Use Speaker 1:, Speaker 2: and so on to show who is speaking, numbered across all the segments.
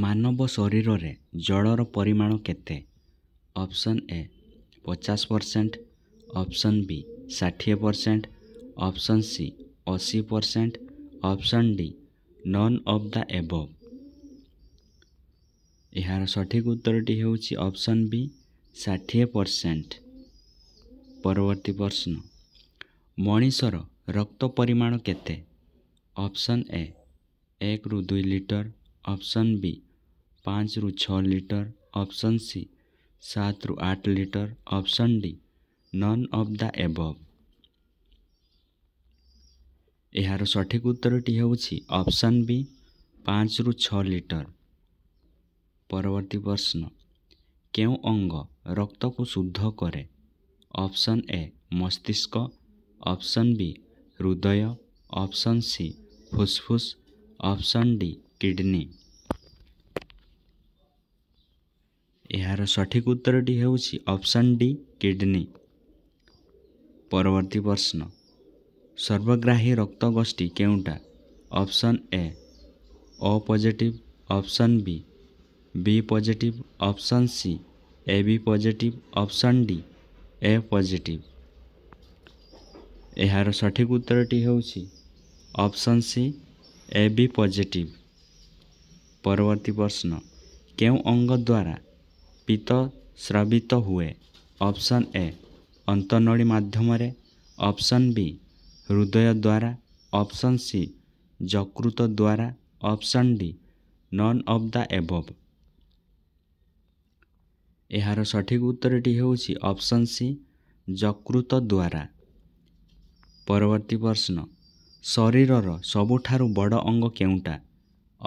Speaker 1: ମାନବ ଶରୀରରେ ଜଳର ପରିମାଣ କେତେ ଅପସନ୍ ଏ ପଚାଶ ପରସେଣ୍ଟ ଅପସନ୍ ବି ଷାଠିଏ ପରସେଣ୍ଟ ଅପସନ୍ ସି ଅଶୀ percent option D none of the above ଏହାର ସଠିକ ଉତ୍ତରଟି ହେଉଛି ଅପସନ୍ ବି ଷାଠିଏ ପରସେଣ୍ଟ ପରବର୍ତ୍ତୀ ପ୍ରଶ୍ନ ମଣିଷର ରକ୍ତ ପରିମାଣ କେତେ ଅପସନ୍ ଏ ଏକରୁ ଦୁଇ ଲିଟର ଅପସନ୍ ବି ପାଞ୍ଚରୁ ଛଅ ଲିଟର ଅପ୍ସନ୍ ସି ସାତରୁ ଆଠ litre option D none of the above ଏହାର ସଠିକ୍ ଉତ୍ତରଟି ହେଉଛି ଅପ୍ସନ୍ ବି ପାଞ୍ଚରୁ ଛଅ ଲିଟର ପରବର୍ତ୍ତୀ ପ୍ରଶ୍ନ କେଉଁ ଅଙ୍ଗ ରକ୍ତକୁ ଶୁଦ୍ଧ କରେ ଅପ୍ସନ୍ ଏ ମସ୍ତିଷ୍କ ଅପ୍ସନ୍ ବି ହୃଦୟ ଅପ୍ସନ୍ ସି ଫୁସ୍ଫୁସ୍ ଅପ୍ସନ୍ ଡି କିଡ଼ନୀ ଏହାର ସଠିକ ଉତ୍ତରଟି ହେଉଛି ଅପସନ୍ ଡି କିଡ଼ନୀ ପରବର୍ତ୍ତୀ ପ୍ରଶ୍ନ ସର୍ବଗ୍ରାହୀ ରକ୍ତ ଗୋଷ୍ଠୀ କେଉଁଟା option A O positive option B B positive option C A B positive option D A positive ଏହାର ସଠିକ ଉତ୍ତରଟି ହେଉଛି option C A B positive ପରବର୍ତ୍ତୀ ପ୍ରଶ୍ନ କେଉଁ ଅଙ୍ଗ ଦ୍ୱାରା ପିତ ସ୍ରାବିତ ହୁଏ ଅପସନ୍ ଏ ଅନ୍ତନଳୀ ମାଧ୍ୟମରେ ଅପସନ୍ ବି ହୃଦୟ ଦ୍ୱାରା ଅପସନ୍ ସି ଯକୃତ ଦ୍ୱାରା option D none of the above ଏହାର ସଠିକ୍ ଉତ୍ତରଟି ହେଉଛି ଅପସନ୍ ସି ଯକୃତ ଦ୍ୱାରା ପରବର୍ତ୍ତୀ ପ୍ରଶ୍ନ ଶରୀରର ସବୁଠାରୁ ବଡ଼ ଅଙ୍ଗ କେଉଁଟା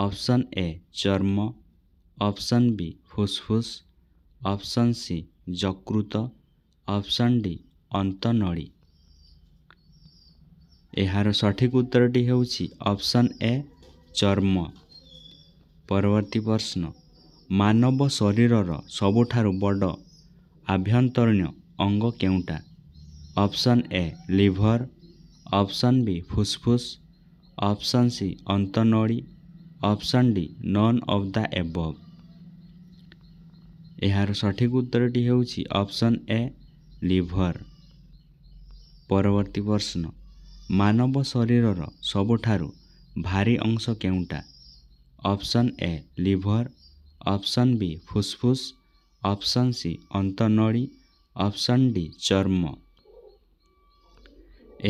Speaker 1: ଅପସନ୍ ଏ ଚର୍ମ ଅପସନ୍ ବି ଫୁସ୍ଫୁସ୍ ଅପସନ୍ ସି ଯକୃତ ଅପସନ୍ ଡି ଅନ୍ତନଳୀ ଏହାର ସଠିକ୍ ଉତ୍ତରଟି ହେଉଛି ଅପସନ୍ ଏ ଚର୍ମ ପରବର୍ତ୍ତୀ ପ୍ରଶ୍ନ ମାନବ ଶରୀରର ସବୁଠାରୁ ବଡ଼ ଆଭ୍ୟନ୍ତରୀଣ ଅଙ୍ଗ କେଉଁଟା option A liver option B ଫୁସ୍ଫୁସ୍ ଅପସନ୍ ସି ଅନ୍ତନଳୀ option D none of the above ଏହାର ସଠିକ ଉତ୍ତରଟି ହେଉଛି ଅପସନ୍ ଏ ଲିଭର ପରବର୍ତ୍ତୀ ପ୍ରଶ୍ନ ମାନବ ଶରୀରର ସବୁଠାରୁ ଭାରି ଅଂଶ କେଉଁଟା option A liver option B ଫୁସ୍ଫୁସ୍ ଅପସନ୍ ସି ଅନ୍ତନଳୀ ଅପସନ୍ ଡି ଚର୍ମ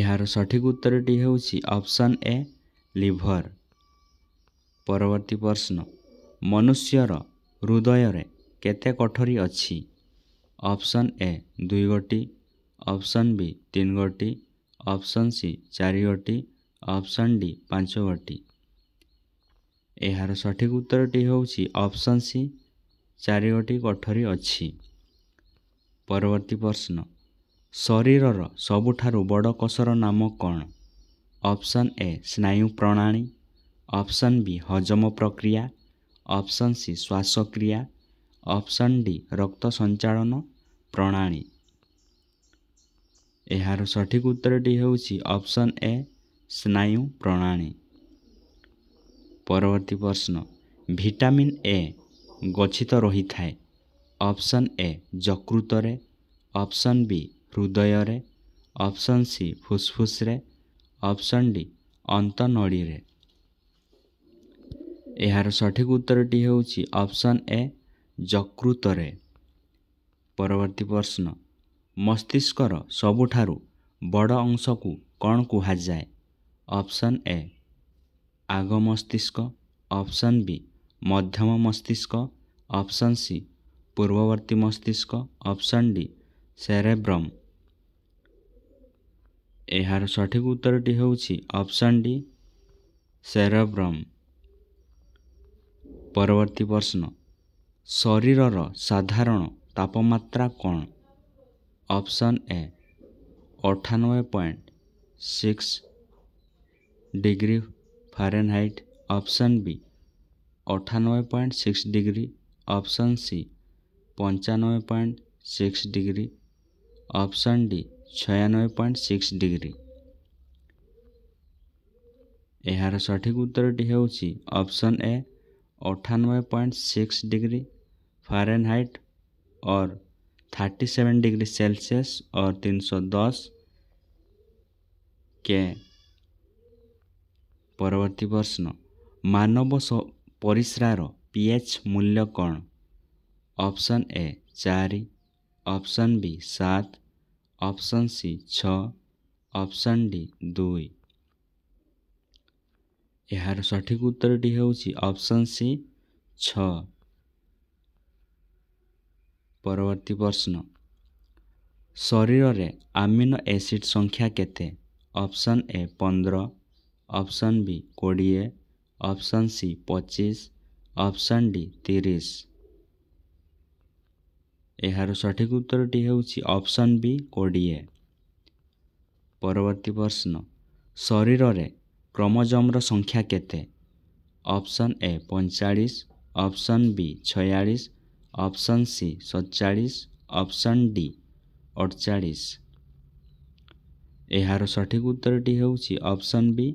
Speaker 1: ଏହାର ସଠିକ ଉତ୍ତରଟି ହେଉଛି ଅପସନ୍ ଏ ଲିଭର ପରବର୍ତ୍ତୀ ପ୍ରଶ୍ନ ମନୁଷ୍ୟର ହୃଦୟରେ କେତେ କୋଠରୀ ଅଛି ଅପସନ୍ ଏ ଦୁଇ ଗୋଟି ଅପସନ୍ ବି ତିନି ଗୋଟି ଅପସନ୍ ସି ଚାରି ଗୋଟି ଅପ୍ସନ୍ ଡି ପାଞ୍ଚ ଗୋଟି ଏହାର ସଠିକ ଉତ୍ତରଟି ହେଉଛି ଅପସନ୍ ସି ଚାରି ଗୋଟି କୋଠରୀ ଅଛି ପରବର୍ତ୍ତୀ ପ୍ରଶ୍ନ ଶରୀରର ସବୁଠାରୁ ବଡ଼ କୋଷର ନାମ କ'ଣ ଅପସନ୍ ଏ ସ୍ନାୟୁ ପ୍ରଣାଳୀ ଅପ୍ସନ୍ ବି ହଜମ ପ୍ରକ୍ରିୟା ଅପସନ୍ ସି ଶ୍ୱାସକ୍ରିୟା ଅପସନ୍ ଡି ରକ୍ତ ସଞ୍ଚାଳନ ପ୍ରଣାଳୀ ଏହାର ସଠିକ୍ ଉତ୍ତରଟି ହେଉଛି ଅପସନ୍ ଏ ସ୍ନାୟୁ ପ୍ରଣାଳୀ ପରବର୍ତ୍ତୀ ପ୍ରଶ୍ନ ଭିଟାମିନ୍ ଏ ଗଚ୍ଛିତ ରହିଥାଏ ଅପସନ୍ ଏ ଯକୃତରେ ଅପସନ୍ ବି ହୃଦୟରେ ଅପସନ୍ ସି ଫୁସ୍ଫୁସ୍ରେ ଅପସନ୍ ଡି ଅନ୍ତନଳୀରେ ଏହାର ସଠିକ୍ ଉତ୍ତରଟି ହେଉଛି ଅପସନ୍ ଏ ଯକୃତରେ ପରବର୍ତ୍ତୀ ପ୍ରଶ୍ନ ମସ୍ତିଷ୍କର ସବୁଠାରୁ ବଡ଼ ଅଂଶକୁ କ'ଣ କୁହାଯାଏ ଅପସନ୍ ଏ ଆଗ ମସ୍ତିଷ୍କ ଅପସନ୍ ବି ମଧ୍ୟମ ମସ୍ତିଷ୍କ ଅପସନ୍ ସି ପୂର୍ବବର୍ତ୍ତୀ ମସ୍ତିଷ୍କ ଅପସନ୍ ଡି ସେରେବ୍ରମ୍ ଏହାର ସଠିକ ଉତ୍ତରଟି ହେଉଛି ଅପସନ୍ ଡି ସେରେବ୍ରମ୍ ପରବର୍ତ୍ତୀ ପ୍ରଶ୍ନ ଶରୀରର ସାଧାରଣ ତାପମାତ୍ରା କ'ଣ ଅପସନ୍ ଏ ଅଠାନବେ point six degree Fahrenheit option B ଅଠାନବେ point six degree option C ପଞ୍ଚାନବେ point six degree option D ଛୟାନବେ ପଏଣ୍ଟ ସିକ୍ସ ଡିଗ୍ରୀ ଏହାର ସଠିକ୍ ଉତ୍ତରଟି ହେଉଛି ଅପସନ୍ ଏ ଅଠାନବେ ପଏଣ୍ଟ ସିକ୍ସ ଡିଗ୍ରୀ फारेनहाइट और 37 डिग्री सेल्सियस और 310 के परवर्ती प्रश्न मानव परिश्रार पीएच मूल्य कौन ऑप्शन ए चार ऑप्शन बी सात ऑप्शन सी छ ऑप्शन डी दुई यार सठिक उत्तर टी सी अप्सन छ ପରବର୍ତ୍ତୀ ପ୍ରଶ୍ନ ଶରୀରରେ ଆମିନୋ ଏସିଡ୍ ସଂଖ୍ୟା କେତେ ଅପସନ୍ ଏ ପନ୍ଦର ଅପସନ୍ ବି କୋଡ଼ିଏ ଅପସନ୍ ସି ପଚିଶ ଅପସନ୍ ଡି ତିରିଶ ଏହାର ସଠିକ ଉତ୍ତରଟି ହେଉଛି ଅପସନ୍ ବି କୋଡ଼ିଏ ପରବର୍ତ୍ତୀ ପ୍ରଶ୍ନ ଶରୀରରେ କ୍ରମଜମ୍ର ସଂଖ୍ୟା କେତେ ଅପସନ୍ ଏ ପଇଁଚାଳିଶ ଅପସନ୍ ବି ଛୟାଳିଶ ଅପସନ୍ ସି ସତଚାଳିଶ ଅପସନ୍ ଡି ଅଠଚାଳିଶ ଏହାର ସଠିକ୍ ଉତ୍ତରଟି ହେଉଛି ଅପସନ୍ ବି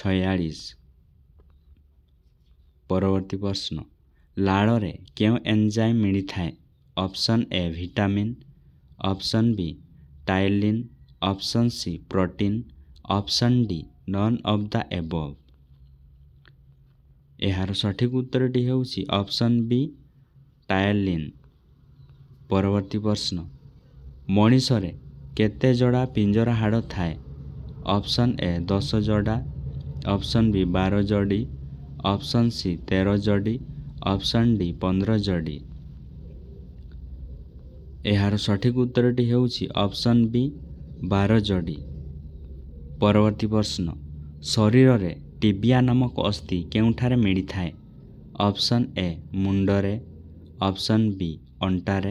Speaker 1: ଛୟାଳିଶ ପରବର୍ତ୍ତୀ ପ୍ରଶ୍ନ ଲାଳରେ କେଉଁ ଏନ୍ଜାଇମ୍ ମିଳିଥାଏ option A vitamin option B ptyalin option C protein option D none of the above ଏହାର ସଠିକ୍ ଉତ୍ତରଟି ହେଉଛି ଅପସନ୍ ବି ଟାଏଲିନ୍ ପରବର୍ତ୍ତୀ ପ୍ରଶ୍ନ ମଣିଷରେ କେତେ ଯୋଡ଼ା ପିଞ୍ଜରା ହାଡ଼ ଥାଏ ଅପସନ୍ ଏ ଦଶ ଯୋଡ଼ା ଅପସନ୍ ବି ବାର ଯୋଡ଼ି ଅପସନ୍ ସି ତେର ଯୋଡ଼ି ଅପସନ୍ ଡି ପନ୍ଦର ଯୋଡ଼ି ଏହାର ସଠିକ୍ ଉତ୍ତରଟି ହେଉଛି ଅପସନ୍ ବି ବାର ଯୋଡ଼ି ପରବର୍ତ୍ତୀ ପ୍ରଶ୍ନ ଶରୀରରେ ଟିବିଆ ନାମକ ଅସ୍ଥି କେଉଁଠାରେ ମିଳିଥାଏ ଅପସନ୍ ଏ ମୁଣ୍ଡରେ ଅପସନ୍ ବି ଅଣ୍ଟାରେ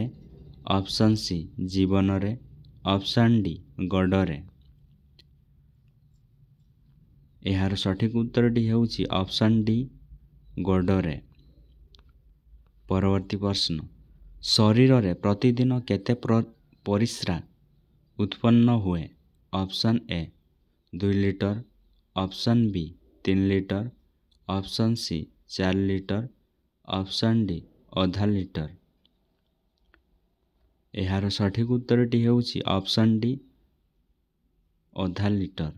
Speaker 1: ଅପସନ୍ ସି ଜୀବନରେ ଅପସନ୍ ଡି ଗୋଡ଼ରେ ଏହାର ସଠିକ୍ ଉତ୍ତରଟି ହେଉଛି ଅପସନ୍ ଡି ଗୋଡ଼ରେ ପରବର୍ତ୍ତୀ ପ୍ରଶ୍ନ ଶରୀରରେ ପ୍ରତିଦିନ କେତେ ପରିସ୍ରା ଉତ୍ପନ୍ନ ହୁଏ ଅପସନ୍ ଏ ଦୁଇ ଲିଟର ଅପସନ୍ ବି ତିନି ଲିଟର ଅପସନ୍ ସି ଚାରି ଲିଟର ଅପସନ୍ ଡି ଅଧା ଲିଟର ଏହାର ସଠିକ୍ ଉତ୍ତରଟି ହେଉଛି ଅପସନ୍ ଡି ଅଧା ଲିଟର